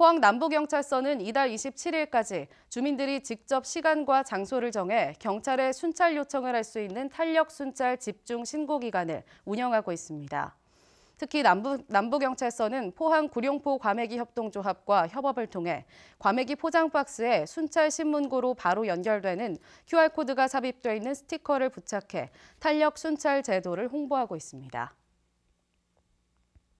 포항 남부경찰서는 이달 27일까지 주민들이 직접 시간과 장소를 정해 경찰에 순찰 요청을 할 수 있는 탄력 순찰 집중 신고 기간을 운영하고 있습니다. 특히 남부, 남부경찰서는 포항 구룡포 과메기 협동조합과 협업을 통해 과메기 포장박스에 순찰 신문고로 바로 연결되는 QR코드가 삽입되어 있는 스티커를 부착해 탄력 순찰 제도를 홍보하고 있습니다.